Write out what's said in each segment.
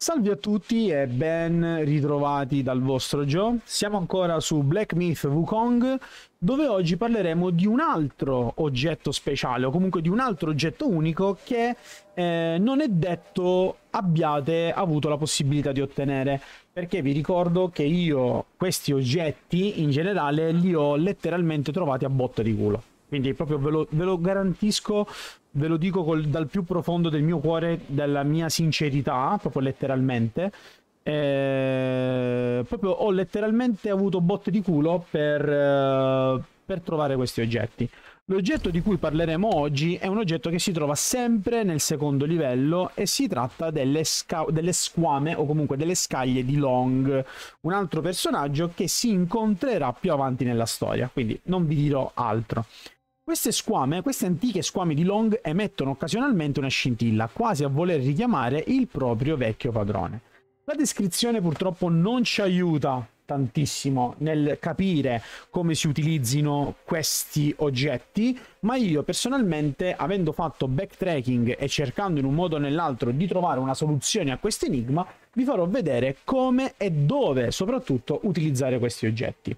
Salve a tutti e ben ritrovati dal vostro Joe. Siamo ancora su Black Myth Wukong, dove oggi parleremo di un altro oggetto speciale, o comunque di un altro oggetto unico che eh, non è detto abbiate avuto la possibilità di ottenere. Perché vi ricordo che io questi oggetti in generale li ho letteralmente trovati a botta di culo. Quindi proprio ve lo, ve lo garantisco ve lo dico col, dal più profondo del mio cuore, dalla mia sincerità, proprio letteralmente. Eh, proprio ho letteralmente avuto botte di culo per, eh, per trovare questi oggetti. L'oggetto di cui parleremo oggi è un oggetto che si trova sempre nel secondo livello e si tratta delle, delle, squame o comunque delle scaglie di Long, un altro personaggio che si incontrerà più avanti nella storia, quindi non vi dirò altro. Queste squame, queste antiche squame di Long emettono occasionalmente una scintilla, quasi a voler richiamare il proprio vecchio padrone. La descrizione purtroppo non ci aiuta tantissimo nel capire come si utilizzino questi oggetti, ma io personalmente, avendo fatto backtracking e cercando in un modo o nell'altro di trovare una soluzione a questo enigma, vi farò vedere come e dove soprattutto utilizzare questi oggetti.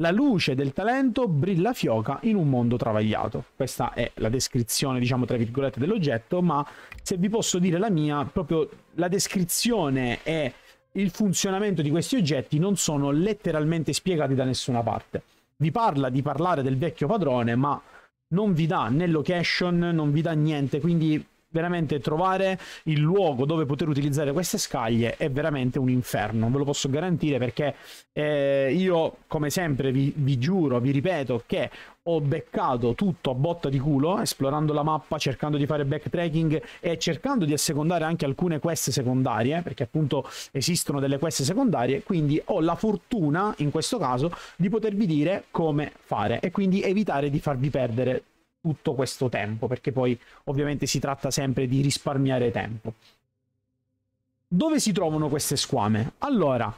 La luce del talento brilla fioca in un mondo travagliato. Questa è la descrizione, diciamo, tra virgolette, dell'oggetto, ma se vi posso dire la mia, proprio la descrizione e il funzionamento di questi oggetti non sono letteralmente spiegati da nessuna parte. Vi parla di parlare del vecchio padrone, ma non vi dà né location, non vi dà niente, quindi veramente trovare il luogo dove poter utilizzare queste scaglie è veramente un inferno, ve lo posso garantire perché eh, io come sempre vi, vi giuro, vi ripeto che ho beccato tutto a botta di culo esplorando la mappa, cercando di fare backtracking e cercando di assecondare anche alcune quest secondarie, perché appunto esistono delle quest secondarie, quindi ho la fortuna in questo caso di potervi dire come fare e quindi evitare di farvi perdere tutto questo tempo, perché poi ovviamente si tratta sempre di risparmiare tempo. Dove si trovano queste squame? Allora,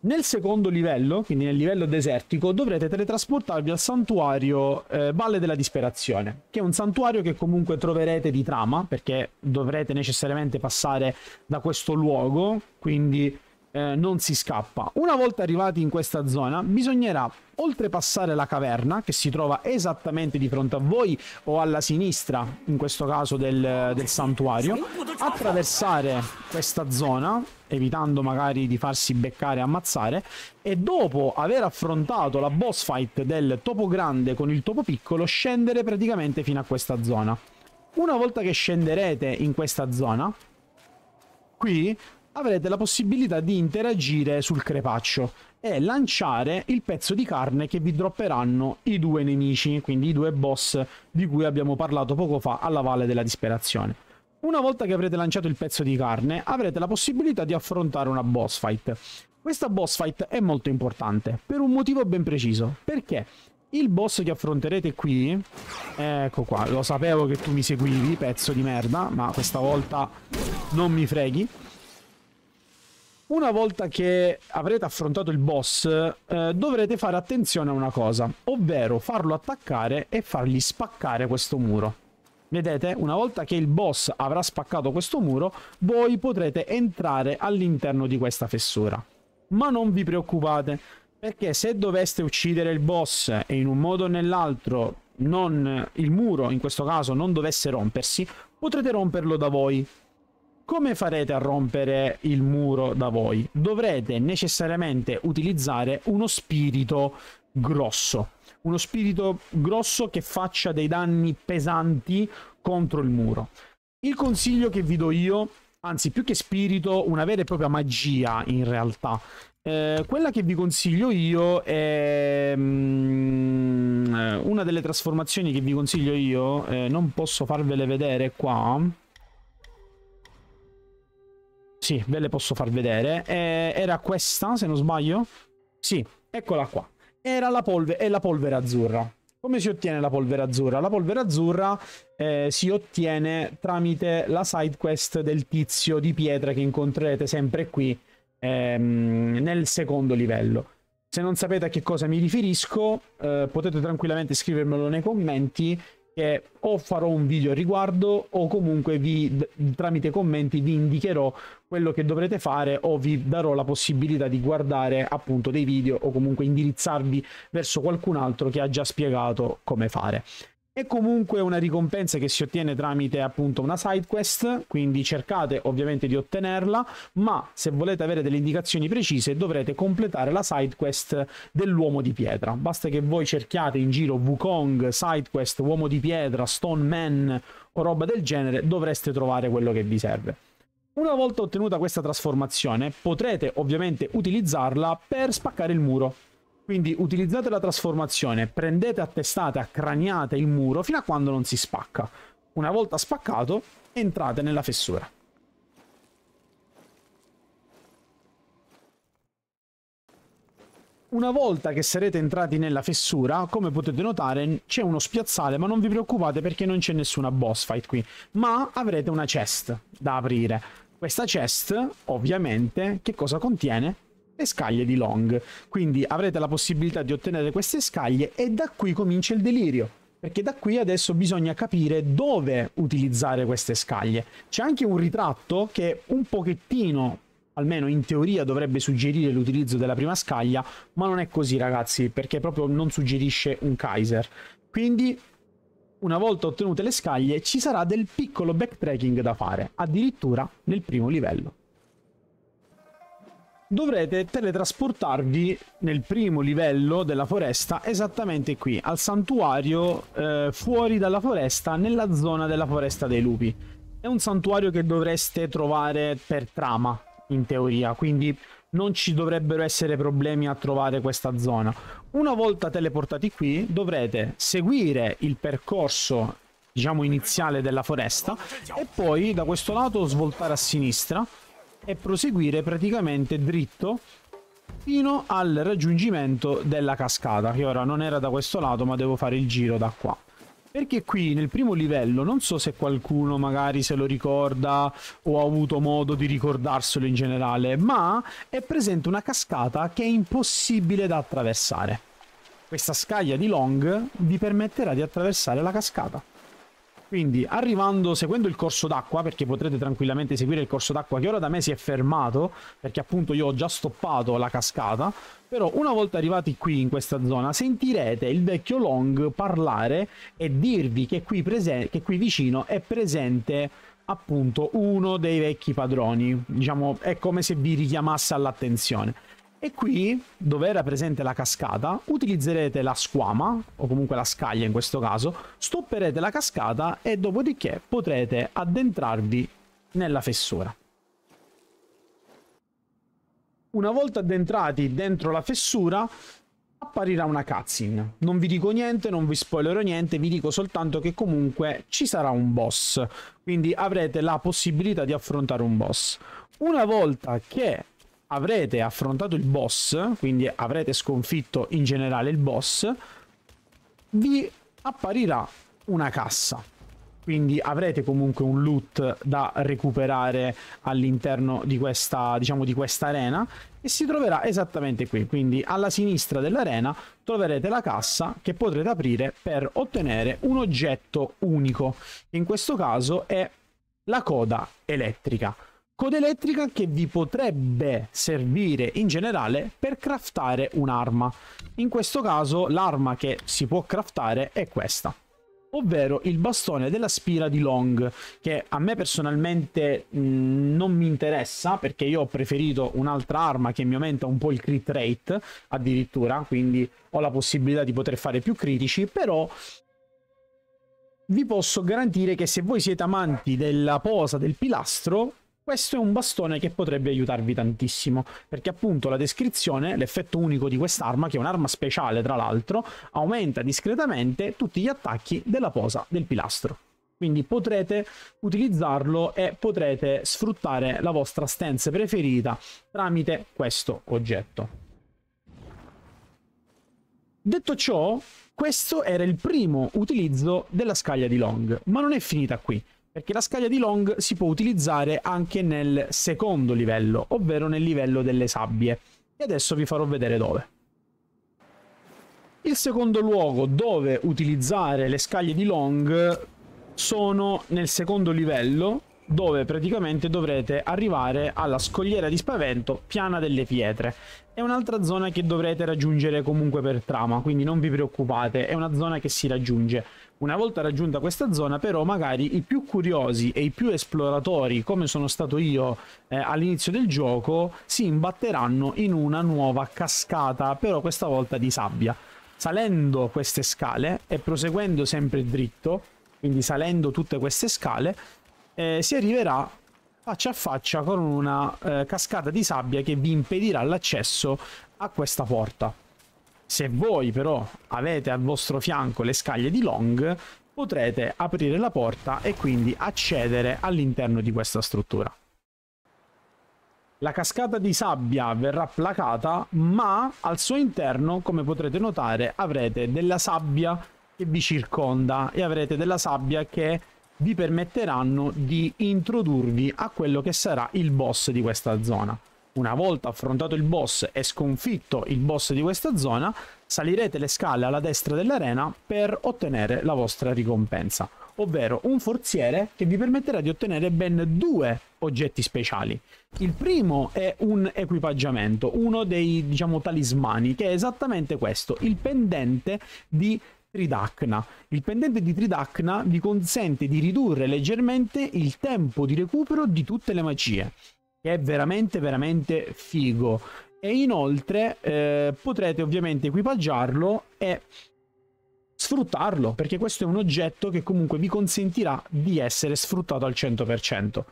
nel secondo livello, quindi nel livello desertico, dovrete teletrasportarvi al santuario eh, Valle della Disperazione, che è un santuario che comunque troverete di trama, perché dovrete necessariamente passare da questo luogo, quindi eh, non si scappa. Una volta arrivati in questa zona bisognerà oltrepassare la caverna che si trova esattamente di fronte a voi o alla sinistra, in questo caso del, del santuario, attraversare questa zona evitando magari di farsi beccare e ammazzare e dopo aver affrontato la boss fight del topo grande con il topo piccolo scendere praticamente fino a questa zona. Una volta che scenderete in questa zona, qui avrete la possibilità di interagire sul crepaccio e lanciare il pezzo di carne che vi dropperanno i due nemici, quindi i due boss di cui abbiamo parlato poco fa alla Valle della Disperazione. Una volta che avrete lanciato il pezzo di carne, avrete la possibilità di affrontare una boss fight. Questa boss fight è molto importante, per un motivo ben preciso. Perché il boss che affronterete qui, ecco qua, lo sapevo che tu mi seguivi, pezzo di merda, ma questa volta non mi freghi. Una volta che avrete affrontato il boss, eh, dovrete fare attenzione a una cosa, ovvero farlo attaccare e fargli spaccare questo muro. Vedete? Una volta che il boss avrà spaccato questo muro, voi potrete entrare all'interno di questa fessura. Ma non vi preoccupate, perché se doveste uccidere il boss e in un modo o nell'altro non, il muro, in questo caso, non dovesse rompersi, potrete romperlo da voi. Come farete a rompere il muro da voi? Dovrete necessariamente utilizzare uno spirito grosso. Uno spirito grosso che faccia dei danni pesanti contro il muro. Il consiglio che vi do io, anzi più che spirito, una vera e propria magia in realtà. Eh, quella che vi consiglio io è mm, una delle trasformazioni che vi consiglio io, eh, non posso farvele vedere qua sì, ve le posso far vedere. Eh, era questa, se non sbaglio. Sì, eccola qua. Era la polvere, è la polvere azzurra. Come si ottiene la polvere azzurra? La polvere azzurra eh, si ottiene tramite la side quest del tizio di pietra che incontrerete sempre qui ehm, nel secondo livello. Se non sapete a che cosa mi riferisco, eh, potete tranquillamente scrivermelo nei commenti che o farò un video al riguardo o comunque vi, tramite commenti vi indicherò quello che dovrete fare o vi darò la possibilità di guardare appunto dei video o comunque indirizzarvi verso qualcun altro che ha già spiegato come fare e comunque una ricompensa che si ottiene tramite appunto una side quest, quindi cercate ovviamente di ottenerla, ma se volete avere delle indicazioni precise dovrete completare la side quest dell'uomo di pietra. Basta che voi cerchiate in giro Wukong, side quest, uomo di pietra, Stone Man o roba del genere, dovreste trovare quello che vi serve. Una volta ottenuta questa trasformazione potrete ovviamente utilizzarla per spaccare il muro quindi utilizzate la trasformazione, prendete a testate, craniate il muro fino a quando non si spacca. Una volta spaccato, entrate nella fessura. Una volta che sarete entrati nella fessura, come potete notare, c'è uno spiazzale, ma non vi preoccupate perché non c'è nessuna boss fight qui. Ma avrete una chest da aprire. Questa chest, ovviamente, che cosa contiene? le scaglie di Long. Quindi avrete la possibilità di ottenere queste scaglie e da qui comincia il delirio. Perché da qui adesso bisogna capire dove utilizzare queste scaglie. C'è anche un ritratto che un pochettino, almeno in teoria, dovrebbe suggerire l'utilizzo della prima scaglia, ma non è così ragazzi, perché proprio non suggerisce un Kaiser. Quindi una volta ottenute le scaglie ci sarà del piccolo backtracking da fare, addirittura nel primo livello dovrete teletrasportarvi nel primo livello della foresta esattamente qui al santuario eh, fuori dalla foresta nella zona della foresta dei lupi è un santuario che dovreste trovare per trama in teoria quindi non ci dovrebbero essere problemi a trovare questa zona una volta teleportati qui dovrete seguire il percorso diciamo iniziale della foresta e poi da questo lato svoltare a sinistra e proseguire praticamente dritto fino al raggiungimento della cascata che ora non era da questo lato ma devo fare il giro da qua perché qui nel primo livello non so se qualcuno magari se lo ricorda o ha avuto modo di ricordarselo in generale ma è presente una cascata che è impossibile da attraversare questa scaglia di Long vi permetterà di attraversare la cascata quindi arrivando, seguendo il corso d'acqua, perché potrete tranquillamente seguire il corso d'acqua che ora da me si è fermato, perché appunto io ho già stoppato la cascata, però una volta arrivati qui in questa zona sentirete il vecchio Long parlare e dirvi che qui, che qui vicino è presente appunto uno dei vecchi padroni. Diciamo, è come se vi richiamasse all'attenzione. E qui, dove era presente la cascata, utilizzerete la squama, o comunque la scaglia in questo caso, stopperete la cascata e dopodiché potrete addentrarvi nella fessura. Una volta addentrati dentro la fessura, apparirà una cutscene. Non vi dico niente, non vi spoilerò niente, vi dico soltanto che comunque ci sarà un boss, quindi avrete la possibilità di affrontare un boss. Una volta che avrete affrontato il boss, quindi avrete sconfitto in generale il boss, vi apparirà una cassa. Quindi avrete comunque un loot da recuperare all'interno di questa, diciamo, di questa arena e si troverà esattamente qui. Quindi alla sinistra dell'arena troverete la cassa che potrete aprire per ottenere un oggetto unico. che In questo caso è la coda elettrica coda elettrica che vi potrebbe servire in generale per craftare un'arma. In questo caso l'arma che si può craftare è questa ovvero il bastone della spira di Long, che a me personalmente mm, non mi interessa perché io ho preferito un'altra arma che mi aumenta un po' il crit rate addirittura, quindi ho la possibilità di poter fare più critici, però vi posso garantire che se voi siete amanti della posa del pilastro questo è un bastone che potrebbe aiutarvi tantissimo, perché appunto la descrizione, l'effetto unico di quest'arma, che è un'arma speciale tra l'altro, aumenta discretamente tutti gli attacchi della posa del pilastro. Quindi potrete utilizzarlo e potrete sfruttare la vostra stance preferita tramite questo oggetto. Detto ciò, questo era il primo utilizzo della scaglia di Long, ma non è finita qui perché la scaglia di Long si può utilizzare anche nel secondo livello, ovvero nel livello delle sabbie, e adesso vi farò vedere dove. Il secondo luogo dove utilizzare le scaglie di Long sono nel secondo livello, dove praticamente dovrete arrivare alla scogliera di spavento piana delle pietre. È un'altra zona che dovrete raggiungere comunque per trama, quindi non vi preoccupate, è una zona che si raggiunge. Una volta raggiunta questa zona però magari i più curiosi e i più esploratori, come sono stato io eh, all'inizio del gioco, si imbatteranno in una nuova cascata, però questa volta di sabbia. Salendo queste scale e proseguendo sempre dritto, quindi salendo tutte queste scale, eh, si arriverà faccia a faccia con una eh, cascata di sabbia che vi impedirà l'accesso a questa porta. Se voi però avete al vostro fianco le scaglie di Long, potrete aprire la porta e quindi accedere all'interno di questa struttura. La cascata di sabbia verrà placata, ma al suo interno, come potrete notare, avrete della sabbia che vi circonda e avrete della sabbia che vi permetteranno di introdurvi a quello che sarà il boss di questa zona. Una volta affrontato il boss e sconfitto il boss di questa zona, salirete le scale alla destra dell'arena per ottenere la vostra ricompensa, ovvero un forziere che vi permetterà di ottenere ben due oggetti speciali. Il primo è un equipaggiamento, uno dei diciamo talismani, che è esattamente questo, il pendente di Tridacna. Il pendente di Tridacna vi consente di ridurre leggermente il tempo di recupero di tutte le magie, che è veramente veramente figo. E inoltre eh, potrete ovviamente equipaggiarlo e sfruttarlo, perché questo è un oggetto che comunque vi consentirà di essere sfruttato al 100%.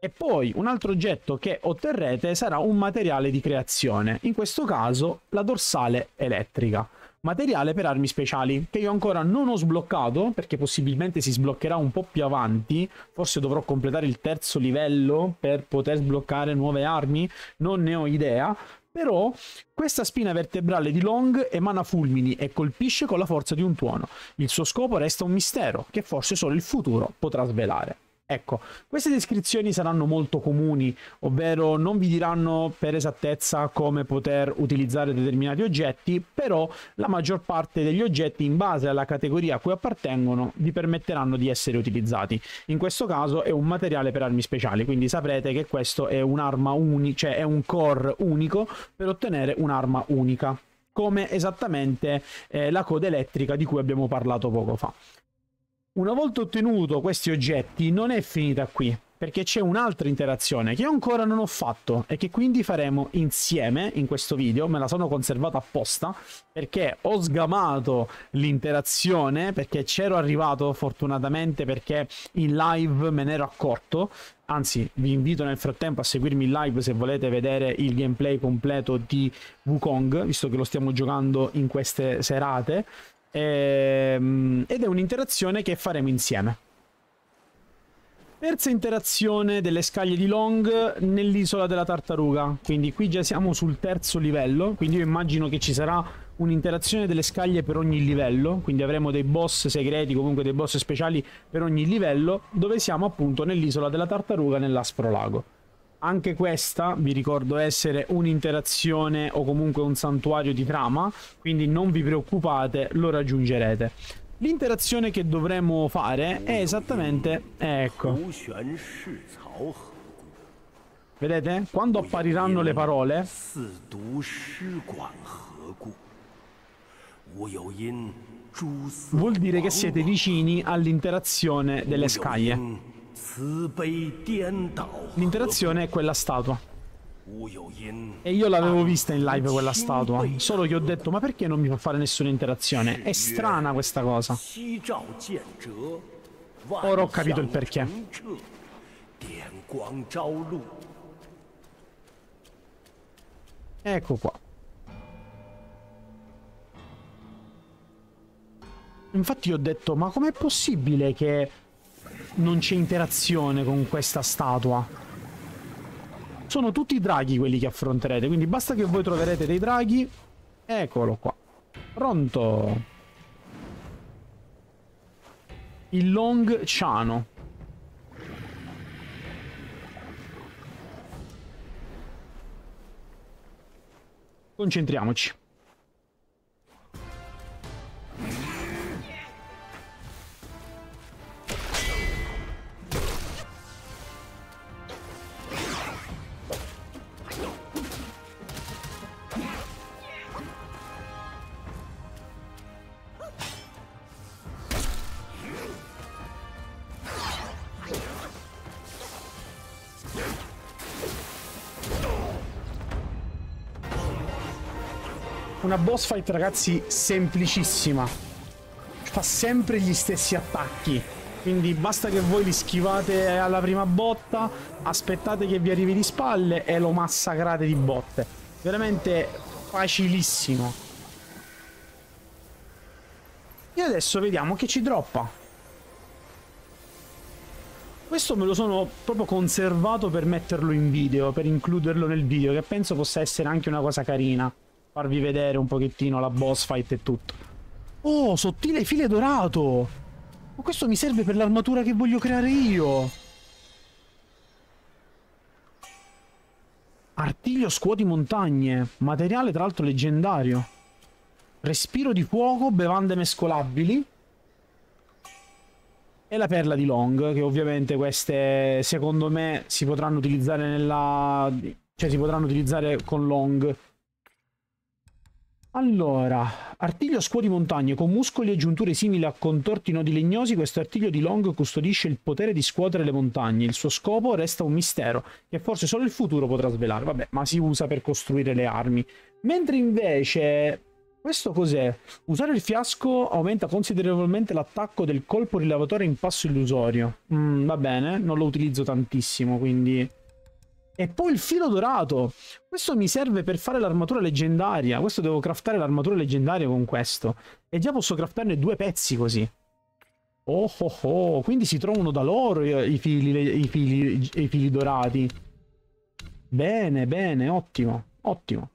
E poi un altro oggetto che otterrete sarà un materiale di creazione, in questo caso la dorsale elettrica materiale per armi speciali, che io ancora non ho sbloccato, perché possibilmente si sbloccherà un po' più avanti, forse dovrò completare il terzo livello per poter sbloccare nuove armi, non ne ho idea, però questa spina vertebrale di Long emana fulmini e colpisce con la forza di un tuono. Il suo scopo resta un mistero, che forse solo il futuro potrà svelare. Ecco, queste descrizioni saranno molto comuni, ovvero non vi diranno per esattezza come poter utilizzare determinati oggetti, però la maggior parte degli oggetti in base alla categoria a cui appartengono vi permetteranno di essere utilizzati. In questo caso è un materiale per armi speciali, quindi saprete che questo è un'arma unica, cioè è un core unico per ottenere un'arma unica come esattamente eh, la coda elettrica di cui abbiamo parlato poco fa. Una volta ottenuto questi oggetti non è finita qui, perché c'è un'altra interazione che ancora non ho fatto e che quindi faremo insieme in questo video, me la sono conservata apposta perché ho sgamato l'interazione, perché c'ero arrivato fortunatamente perché in live me ne ero accorto, anzi vi invito nel frattempo a seguirmi in live se volete vedere il gameplay completo di Wukong, visto che lo stiamo giocando in queste serate, Ehm, ed è un'interazione che faremo insieme. Terza interazione delle scaglie di Long nell'isola della tartaruga. Quindi qui già siamo sul terzo livello, quindi io immagino che ci sarà un'interazione delle scaglie per ogni livello, quindi avremo dei boss segreti, comunque dei boss speciali per ogni livello, dove siamo appunto nell'isola della tartaruga nell'aspro lago. Anche questa, vi ricordo, essere un'interazione o comunque un santuario di trama, quindi non vi preoccupate, lo raggiungerete. L'interazione che dovremo fare è esattamente... ecco. Vedete? Quando appariranno le parole... Vuol dire che siete vicini all'interazione delle scaglie. L'interazione è quella statua. E io l'avevo vista in live quella statua. Solo che ho detto, ma perché non mi fa fare nessuna interazione? È eh. strana questa cosa. Ora ho capito il perché. Ecco qua. Infatti io ho detto, ma com'è possibile che non c'è interazione con questa statua. Sono tutti draghi quelli che affronterete, quindi basta che voi troverete dei draghi. Eccolo qua. Pronto. Il Long Ciano. Concentriamoci. una boss fight, ragazzi, semplicissima. Fa sempre gli stessi attacchi. Quindi basta che voi li schivate alla prima botta, aspettate che vi arrivi di spalle e lo massacrate di botte. Veramente facilissimo. E adesso vediamo che ci droppa. Questo me lo sono proprio conservato per metterlo in video, per includerlo nel video, che penso possa essere anche una cosa carina farvi vedere un pochettino la boss fight e tutto. Oh, sottile file dorato! Ma questo mi serve per l'armatura che voglio creare io! Artiglio scuoti montagne, materiale tra l'altro leggendario. Respiro di fuoco, bevande mescolabili. E la perla di Long, che ovviamente queste secondo me si potranno utilizzare nella... Cioè si potranno utilizzare con Long allora, artiglio a scuo di montagne con muscoli e giunture simili a contorti nodi legnosi, questo artiglio di Long custodisce il potere di scuotere le montagne. Il suo scopo resta un mistero che forse solo il futuro potrà svelare. Vabbè, ma si usa per costruire le armi. Mentre invece questo cos'è? Usare il fiasco aumenta considerevolmente l'attacco del colpo rilevatore in passo illusorio. Mm, va bene, non lo utilizzo tantissimo, quindi e poi il filo dorato. Questo mi serve per fare l'armatura leggendaria. Questo devo craftare l'armatura leggendaria con questo. E già posso craftarne due pezzi così. Oh oh oh. Quindi si trovano da loro i fili, i fili, i fili dorati. Bene, bene, ottimo, ottimo.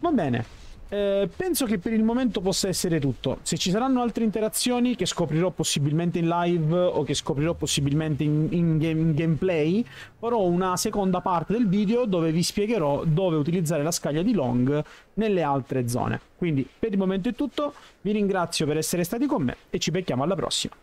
Va bene. Eh, penso che per il momento possa essere tutto. Se ci saranno altre interazioni che scoprirò possibilmente in live o che scoprirò possibilmente in, in, game, in gameplay, farò una seconda parte del video dove vi spiegherò dove utilizzare la scaglia di long nelle altre zone. Quindi per il momento è tutto, vi ringrazio per essere stati con me e ci becchiamo alla prossima.